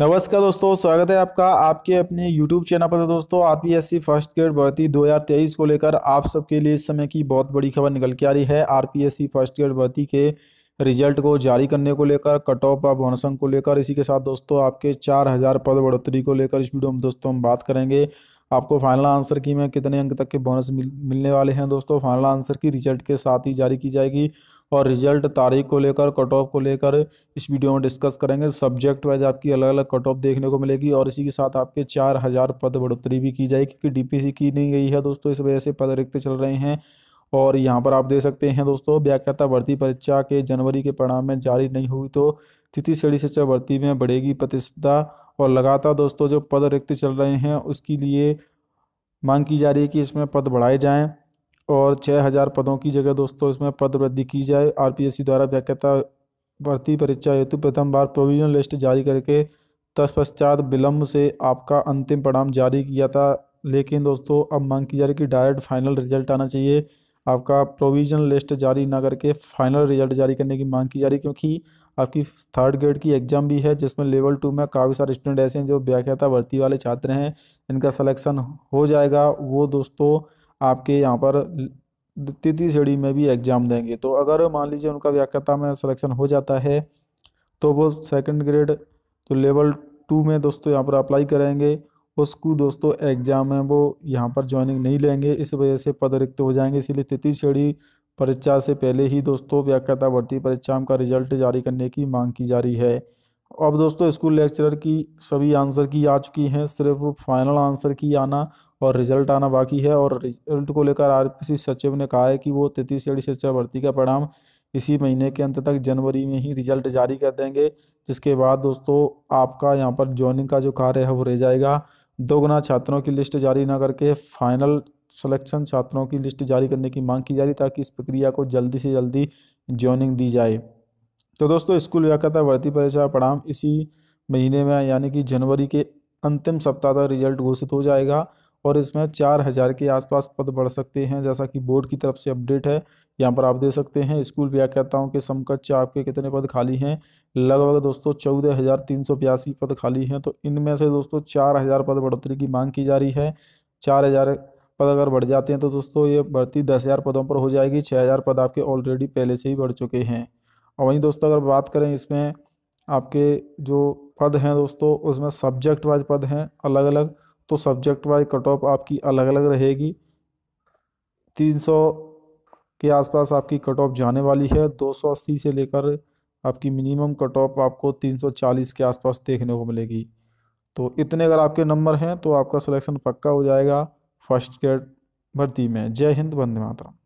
नमस्कार दोस्तों स्वागत है आपका आपके अपने YouTube चैनल पर तो दोस्तों R P S C first grade भर्ती 2023 को लेकर आप सबके लिए इस समय की बहुत बड़ी खबर निकल के आ रही है R P S C first grade भर्ती के रिजल्ट को जारी करने को लेकर कट ऑफ बोनस अंक को लेकर इसी के साथ दोस्तों आपके चार हज़ार पद बढ़ोतरी को लेकर इस वीडियो में दोस्तों हम बात करेंगे आपको फाइनल आंसर की में कितने अंक तक के बोनस मिल, मिलने वाले हैं दोस्तों फाइनल आंसर की रिजल्ट के साथ ही जारी की जाएगी और रिजल्ट तारीख को लेकर कट ऑफ को लेकर इस वीडियो में डिस्कस करेंगे सब्जेक्ट वाइज आपकी अलग अलग कट ऑफ देखने को मिलेगी और इसी के साथ आपके चार हज़ार पद बढ़ोतरी भी की जाएगी क्योंकि डीपीसी की नहीं गई है दोस्तों इस वजह से पद रिक्त चल रहे हैं और यहाँ पर आप देख सकते हैं दोस्तों व्याख्याता भर्ती परीक्षा के जनवरी के परिणाम में जारी नहीं हुई तो तिथि श्रेणी शिक्षा भर्ती में बढ़ेगी प्रतिस्पर्धा और लगातार दोस्तों जो पद रिक्त चल रहे हैं उसके लिए मांग की जा रही है कि इसमें पद बढ़ाए जाएँ और छः हज़ार पदों की जगह दोस्तों इसमें पद वृद्धि की जाए आर द्वारा व्याख्याता भर्ती परीक्षा हेतु प्रथम बार प्रोविजनल लिस्ट जारी करके तत्पश्चात विलम्ब से आपका अंतिम परिणाम जारी किया था लेकिन दोस्तों अब मांग की जा रही कि डायरेक्ट फाइनल रिजल्ट आना चाहिए आपका प्रोविजनल लिस्ट जारी ना करके फाइनल रिजल्ट जारी करने की मांग की जा रही क्योंकि आपकी थर्ड ग्रेड की एग्ज़ाम भी है जिसमें लेवल टू में काफ़ी सारे स्टूडेंट ऐसे हैं जो व्याख्याता भर्ती वाले छात्र हैं इनका सलेक्शन हो जाएगा वो दोस्तों आपके यहाँ पर तृतीय श्रेणी में भी एग्ज़ाम देंगे तो अगर मान लीजिए उनका व्याख्याता में सिलेक्शन हो जाता है तो वो सेकंड ग्रेड जो लेवल टू में दोस्तों यहाँ पर अप्लाई करेंगे उसको दोस्तों एग्ज़ाम में वो यहाँ पर ज्वाइनिंग नहीं लेंगे इस वजह से पद रिक्त हो जाएंगे इसीलिए तृतीय श्रेणी परीक्षा से पहले ही दोस्तों व्याख्याता भर्ती परीक्षा का रिजल्ट जारी करने की मांग की जा रही है अब दोस्तों स्कूल लेक्चरर की सभी आंसर की आ चुकी हैं सिर्फ फाइनल आंसर की आना और रिजल्ट आना बाकी है और रिजल्ट को लेकर आर सचिव ने कहा है कि वो तैतीस श्रेणी शिक्षा भर्ती का परिणाम इसी महीने के अंत तक जनवरी में ही रिजल्ट जारी कर देंगे जिसके बाद दोस्तों आपका यहाँ पर ज्वाइनिंग का जो कार्य है वो रह जाएगा दोगुना छात्रों की लिस्ट जारी ना करके फाइनल सिलेक्शन छात्रों की लिस्ट जारी करने की मांग की जा रही ताकि इस प्रक्रिया को जल्दी से जल्दी ज्वाइनिंग दी जाए तो दोस्तों स्कूल व्याख्याता भर्ती परीक्षा परिणाम इसी महीने में यानी कि जनवरी के अंतिम सप्ताह तक रिजल्ट घोषित हो जाएगा और इसमें चार हज़ार के आसपास पद बढ़ सकते हैं जैसा कि बोर्ड की तरफ से अपडेट है यहाँ पर आप दे सकते हैं स्कूल व्याख्याताओं के समकक्ष आपके कितने पद खाली हैं लगभग दोस्तों चौदह हज़ार तीन सौ बयासी पद खाली हैं तो इनमें से दोस्तों चार हज़ार पद बढ़ोतरी की मांग की जा रही है चार हज़ार पद अगर बढ़ जाते हैं तो दोस्तों ये भर्ती दस हज़ार पदों पर हो जाएगी छः हज़ार पद आपके ऑलरेडी पहले से ही बढ़ चुके हैं और वहीं दोस्तों अगर बात करें इसमें आपके जो पद हैं दोस्तों उसमें सब्जेक्ट वाइज पद हैं अलग अलग तो सब्जेक्ट वाइज कट ऑफ आपकी अलग अलग रहेगी 300 के आसपास आपकी कट ऑफ जाने वाली है 280 से लेकर आपकी मिनिमम कट ऑफ आपको 340 के आसपास देखने को मिलेगी तो इतने अगर आपके नंबर हैं तो आपका सिलेक्शन पक्का हो जाएगा फर्स्ट ग्रेड भर्ती में जय हिंद वंदे मातरम